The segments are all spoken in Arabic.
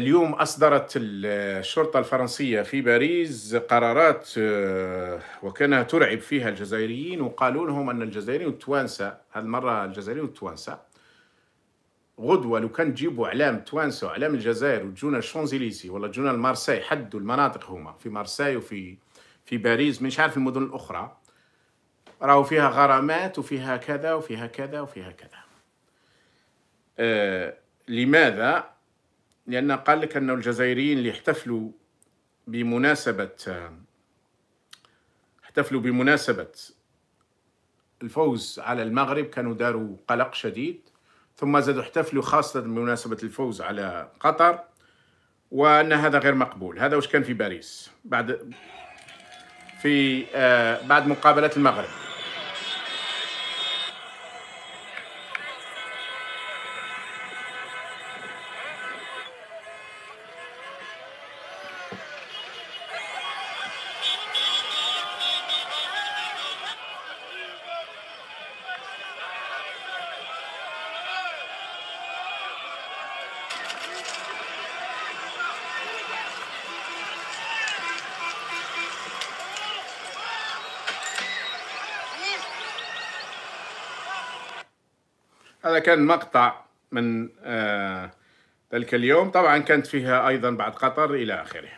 اليوم أصدرت الشرطة الفرنسية في باريس قرارات آه، وكانها ترعب فيها الجزائريين وقالوا لهم أن الجزائريين والتوانسة هذه المرة الجزائريين والتوانسة غدوة لو كان تجيبوا إعلام توانسة وإعلام الجزائر وتجونا الشونزيليسي ولا تجونا المارساي حدوا المناطق هما في مارساي وفي في باريس مش عارف المدن الأخرى راهو فيها غرامات وفيها كذا وفيها كذا وفيها كذا آه لماذا لأن قال لك أن الجزائريين اللي احتفلوا بمناسبة احتفلوا بمناسبة الفوز على المغرب كانوا داروا قلق شديد ثم زادوا احتفلوا خاصة بمناسبة الفوز على قطر وأن هذا غير مقبول هذا وش كان في باريس بعد في آه، بعد مقابلة المغرب هذا كان مقطع من آه اليوم طبعا كانت فيها أيضا بعد قطر إلى آخره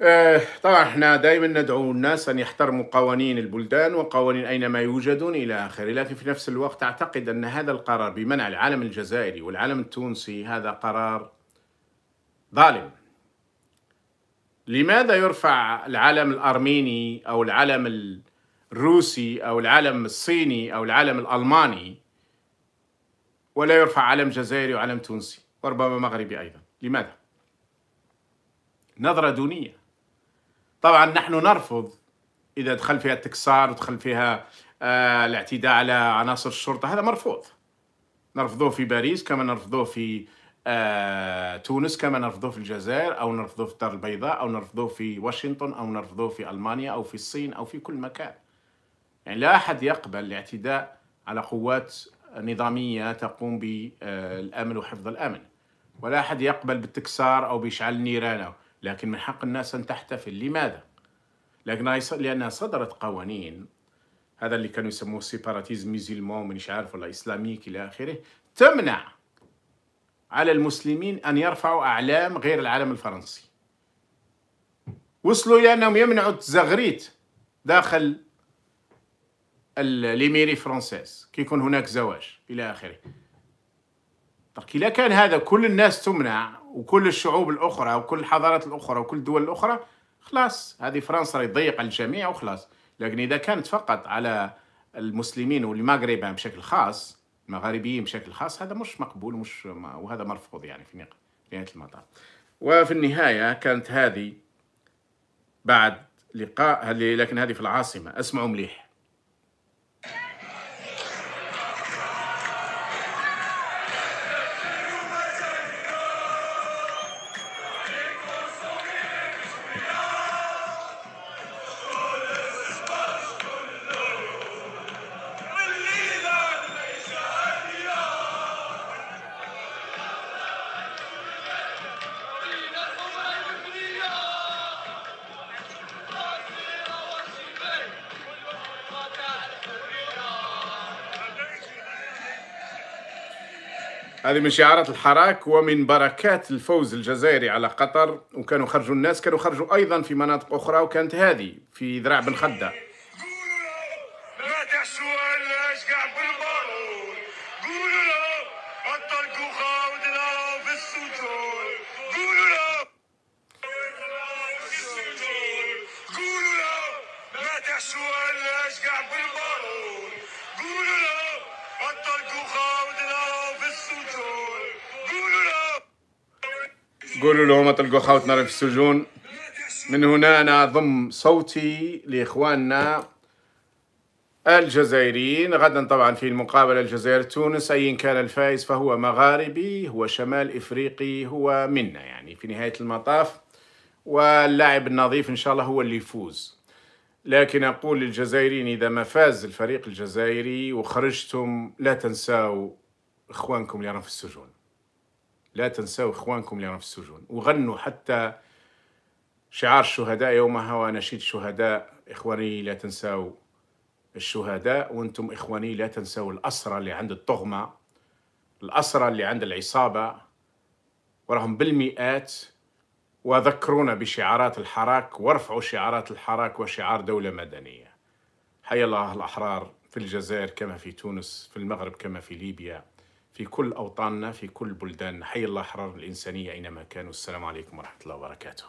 آه، طبعا احنا دائما ندعو الناس أن يحترموا قوانين البلدان وقوانين أينما يوجدون إلى آخره لكن في نفس الوقت أعتقد أن هذا القرار بمنع العالم الجزائري والعالم التونسي هذا قرار ظالم لماذا يرفع العلم الأرميني أو العلم الروسي أو العلم الصيني أو العلم الألماني ولا يرفع علم جزائري وعلم تونسي وربما مغربي أيضا لماذا؟ نظرة دونية طبعا نحن نرفض إذا دخل فيها التكسار ودخل فيها آه الاعتداء على عناصر الشرطة هذا مرفوض نرفضوه في باريس كما نرفضوه في آه تونس كما نرفضوه في الجزائر أو نرفضوه في الدار البيضاء أو نرفضوه في واشنطن أو نرفضوه في ألمانيا أو في الصين أو في كل مكان يعني لا أحد يقبل الاعتداء على قوات نظامية تقوم بالأمن وحفظ الأمن ولا أحد يقبل بالتكسار أو بيشعل نيرانه لكن من حق الناس أن تحتفل لماذا؟ لأنها صدرت قوانين هذا اللي كانوا يسموه سيباراتيزم ميزيلمون مانيش عارف ولا إسلاميك إلى آخره تمنع على المسلمين أن يرفعوا أعلام غير العلم الفرنسي وصلوا إلى أنهم يمنعوا التزغريت داخل ليميري فرانسيس كيكون هناك زواج الى اخره دونك طيب، الا كان هذا كل الناس تمنع وكل الشعوب الاخرى وكل الحضارات الاخرى وكل الدول الاخرى خلاص هذه فرنسا راهي تضيق على الجميع وخلاص لكن اذا كانت فقط على المسلمين والمغاربه بشكل خاص المغاربيين بشكل خاص هذا مش مقبول مش وهذا مرفوض يعني في نهايه المطاف وفي النهايه كانت هذه بعد لقاء لكن هذه في العاصمه اسمعوا مليح هذه من شعارات الحراك ومن بركات الفوز الجزائري على قطر وكانوا خرجوا الناس كانوا خرجوا ايضا في مناطق اخرى وكانت هذه في ذراع بن خده قولوا لا ما تعشوا علاش كاع بالبر قولوا لهم تلقوا خوتنا في السجون من هنا أنا أضم صوتي لإخواننا الجزائريين غدا طبعا في المقابلة الجزائر تونس أيا كان الفائز فهو مغاربي هو شمال إفريقي هو منا يعني في نهاية المطاف واللاعب النظيف إن شاء الله هو اللي يفوز لكن أقول للجزائريين إذا ما فاز الفريق الجزائري وخرجتم لا تنساوا إخوانكم اللي راهم في السجون لا تنسوا إخوانكم اللي في السجون وغنوا حتى شعار الشهداء يومها ونشيد الشهداء إخواني لا تنسوا الشهداء وانتم إخواني لا تنسوا الأسرى اللي عند الطغمة الأسرى اللي عند العصابة وراهم بالمئات وذكرونا بشعارات الحراك وارفعوا شعارات الحراك وشعار دولة مدنية حي الله الأحرار في الجزائر كما في تونس في المغرب كما في ليبيا في كل أوطاننا في كل بلداننا حي الله أحرار الإنسانية أينما كانوا السلام عليكم ورحمة الله وبركاته